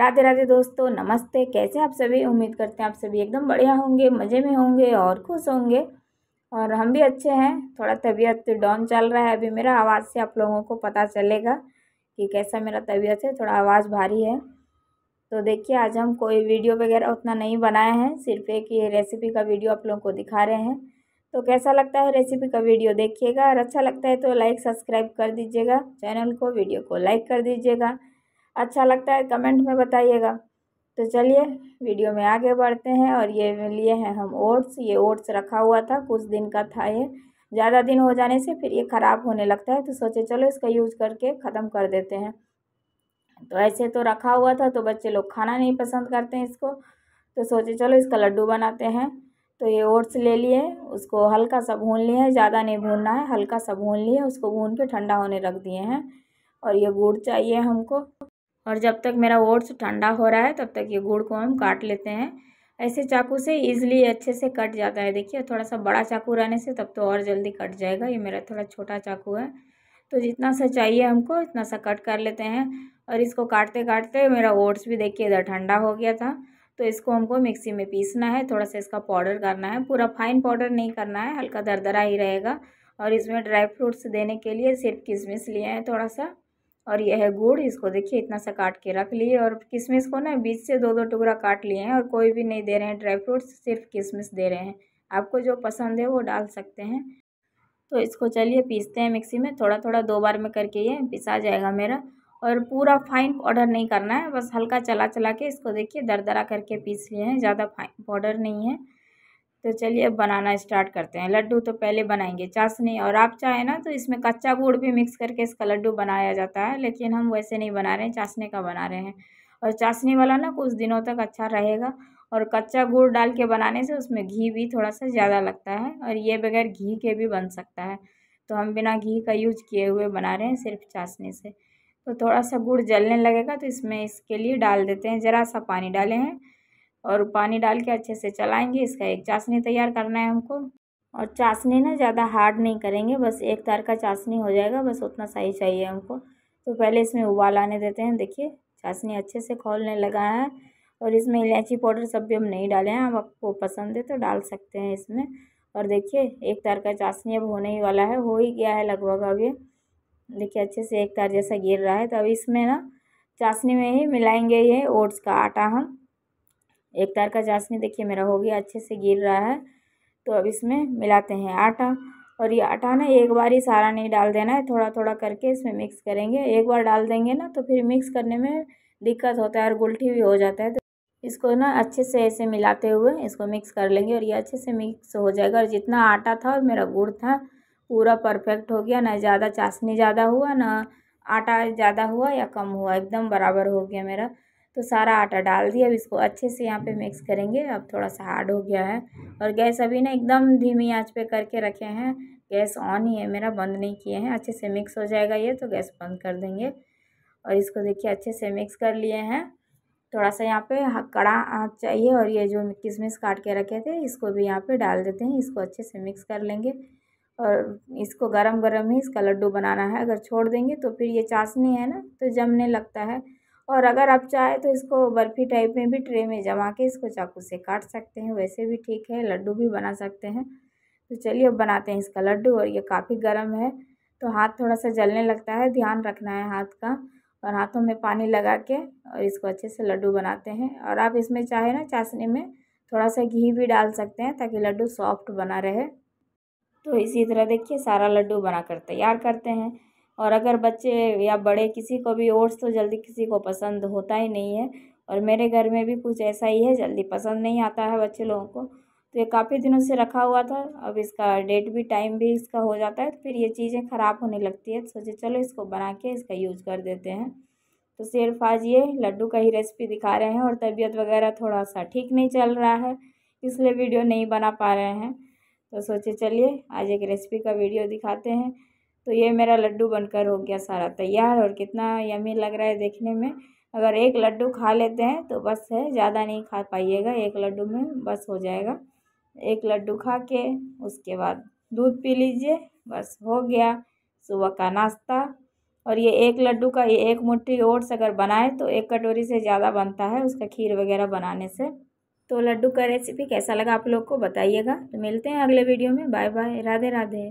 राधे राधे दोस्तों नमस्ते कैसे आप सभी उम्मीद करते हैं आप सभी एकदम बढ़िया होंगे मज़े में होंगे और खुश होंगे और हम भी अच्छे हैं थोड़ा तबीयत डाउन चल रहा है अभी मेरा आवाज़ से आप लोगों को पता चलेगा कि कैसा मेरा तबीयत है थोड़ा आवाज़ भारी है तो देखिए आज हम कोई वीडियो वगैरह उतना नहीं बनाए हैं सिर्फ एक ये रेसिपी का वीडियो आप लोगों को दिखा रहे हैं तो कैसा लगता है रेसिपी का वीडियो देखिएगा और अच्छा लगता है तो लाइक सब्सक्राइब कर दीजिएगा चैनल को वीडियो को लाइक कर दीजिएगा अच्छा लगता है कमेंट में बताइएगा तो चलिए वीडियो में आगे बढ़ते हैं और ये लिए हैं हम ओट्स ये ओट्स रखा हुआ था कुछ दिन का था ये ज़्यादा दिन हो जाने से फिर ये ख़राब होने लगता है तो सोचे चलो इसका यूज करके ख़त्म कर देते हैं तो ऐसे तो रखा हुआ था तो बच्चे लोग खाना नहीं पसंद करते हैं इसको तो सोचे चलो इसका लड्डू बनाते हैं तो ये ओट्स ले लिए उसको हल्का सा भून लिए हैं ज़्यादा नहीं भूनना है हल्का सा भून लिए उसको भून के ठंडा होने रख दिए हैं और ये गुड़ चाहिए हमको और जब तक मेरा ओट्स ठंडा हो रहा है तब तक ये गुड़ को हम काट लेते हैं ऐसे चाकू से ईज़िली अच्छे से कट जाता है देखिए थोड़ा सा बड़ा चाकू रहने से तब तो और जल्दी कट जाएगा ये मेरा थोड़ा छोटा चाकू है तो जितना सा चाहिए हमको उतना सा कट कर लेते हैं और इसको काटते काटते मेरा ओट्स भी देखिए इधर ठंडा हो गया था तो इसको हमको मिक्सी में पीसना है थोड़ा सा इसका पाउडर करना है पूरा फाइन पाउडर नहीं करना है हल्का दरदरा ही रहेगा और इसमें ड्राई फ्रूट्स देने के लिए सिर्फ किशमिश लिए हैं थोड़ा सा और यह गुड़ इसको देखिए इतना सा काट के रख लिए और किशमिश को ना बीच से दो दो टुकड़ा काट लिए हैं और कोई भी नहीं दे रहे हैं ड्राई फ्रूट्स सिर्फ किशमिश दे रहे हैं आपको जो पसंद है वो डाल सकते हैं तो इसको चलिए पीसते हैं मिक्सी में थोड़ा थोड़ा दो बार में करके ये पिसा जाएगा मेरा और पूरा फाइन पाउडर नहीं करना है बस हल्का चला चला के इसको देखिए दरा करके पीस लिए हैं ज़्यादा फाइन पाउडर नहीं है तो चलिए अब बनाना स्टार्ट करते हैं लड्डू तो पहले बनाएंगे चाशनी और आप चाहें ना तो इसमें कच्चा गुड़ भी मिक्स करके इसका लड्डू बनाया जाता है लेकिन हम वैसे नहीं बना रहे हैं चाशनी का बना रहे हैं और चाशनी वाला ना कुछ दिनों तक अच्छा रहेगा और कच्चा गुड़ डाल के बनाने से उसमें घी भी थोड़ा सा ज़्यादा लगता है और ये बगैर घी के भी बन सकता है तो हम बिना घी का यूज किए हुए बना रहे हैं सिर्फ चाशनी से तो थोड़ा सा गुड़ जलने लगेगा तो इसमें इसके लिए डाल देते हैं ज़रा सा पानी डाले हैं और पानी डाल के अच्छे से चलाएंगे इसका एक चाशनी तैयार करना है हमको और चाशनी ना ज़्यादा हार्ड नहीं करेंगे बस एक तार का चाशनी हो जाएगा बस उतना सही चाहिए हमको तो पहले इसमें उबाल आने देते हैं देखिए चाशनी अच्छे से खोलने लगा है और इसमें इलायची पाउडर सब भी हम नहीं डाले हैं आपको पसंद है तो डाल सकते हैं इसमें और देखिए एक तार का चाशनी अब होने ही वाला है हो ही गया है लगभग अभी देखिए अच्छे से एक तार जैसा गिर रहा है तो अब इसमें ना चाशनी में ही मिलाएंगे ये ओट्स का आटा हम एक तार का चाशनी देखिए मेरा हो गया अच्छे से गिर रहा है तो अब इसमें मिलाते हैं आटा और ये आटा ना एक बार ही सारा नहीं डाल देना है थोड़ा थोड़ा करके इसमें मिक्स करेंगे एक बार डाल देंगे ना तो फिर मिक्स करने में दिक्कत होता है और गुलटी भी हो जाता है तो इसको ना अच्छे से ऐसे मिलाते हुए इसको मिक्स कर लेंगे और ये अच्छे से मिक्स हो जाएगा और जितना आटा था और मेरा गुड़ था पूरा परफेक्ट हो गया ना ज़्यादा चाशनी ज़्यादा हुआ ना आटा ज़्यादा हुआ या कम हुआ एकदम बराबर हो गया मेरा तो सारा आटा डाल दिया अब इसको अच्छे से यहाँ पे मिक्स करेंगे अब थोड़ा सा हार्ड हो गया है और गैस अभी ना एकदम धीमी आंच पे करके रखे हैं गैस ऑन ही है मेरा बंद नहीं किए हैं अच्छे से मिक्स हो जाएगा ये तो गैस बंद कर देंगे और इसको देखिए अच्छे से मिक्स कर लिए हैं थोड़ा सा यहाँ पे कड़ा आँच चाहिए और ये जो किशमिश काट के रखे थे इसको भी यहाँ पर डाल देते हैं इसको अच्छे से मिक्स कर लेंगे और इसको गरम गरम ही इसका लड्डू बनाना है अगर छोड़ देंगे तो फिर ये चाशनी है ना तो जमने लगता है और अगर आप चाहें तो इसको बर्फ़ी टाइप में भी ट्रे में जमा के इसको चाकू से काट सकते हैं वैसे भी ठीक है लड्डू भी बना सकते हैं तो चलिए अब बनाते हैं इसका लड्डू और ये काफ़ी गर्म है तो हाथ थोड़ा सा जलने लगता है ध्यान रखना है हाथ का और हाथों में पानी लगा के और इसको अच्छे से लड्डू बनाते हैं और आप इसमें चाहे ना चाशनी में थोड़ा सा घी भी डाल सकते हैं ताकि लड्डू सॉफ्ट बना रहे तो इसी तरह देखिए सारा लड्डू बनाकर तैयार करते हैं और अगर बच्चे या बड़े किसी को भी ओट्स तो जल्दी किसी को पसंद होता ही नहीं है और मेरे घर में भी कुछ ऐसा ही है जल्दी पसंद नहीं आता है बच्चे लोगों को तो ये काफ़ी दिनों से रखा हुआ था अब इसका डेट भी टाइम भी इसका हो जाता है तो फिर ये चीज़ें ख़राब होने लगती है तो सोचे चलो इसको बना के इसका यूज कर देते हैं तो सिर्फ आज ये लड्डू का ही रेसिपी दिखा रहे हैं और तबीयत वगैरह थोड़ा सा ठीक नहीं चल रहा है इसलिए वीडियो नहीं बना पा रहे हैं तो सोचे चलिए आज एक रेसिपी का वीडियो दिखाते हैं तो ये मेरा लड्डू बनकर हो गया सारा तैयार और कितना यमी लग रहा है देखने में अगर एक लड्डू खा लेते हैं तो बस है ज़्यादा नहीं खा पाइएगा एक लड्डू में बस हो जाएगा एक लड्डू खा के उसके बाद दूध पी लीजिए बस हो गया सुबह का नाश्ता और ये एक लड्डू का ये एक मुट्ठी ओट्स अगर बनाए तो एक कटोरी से ज़्यादा बनता है उसका खीर वगैरह बनाने से तो लड्डू का रेसिपी कैसा लगा आप लोग को बताइएगा तो मिलते हैं अगले वीडियो में बाय बाय राधे राधे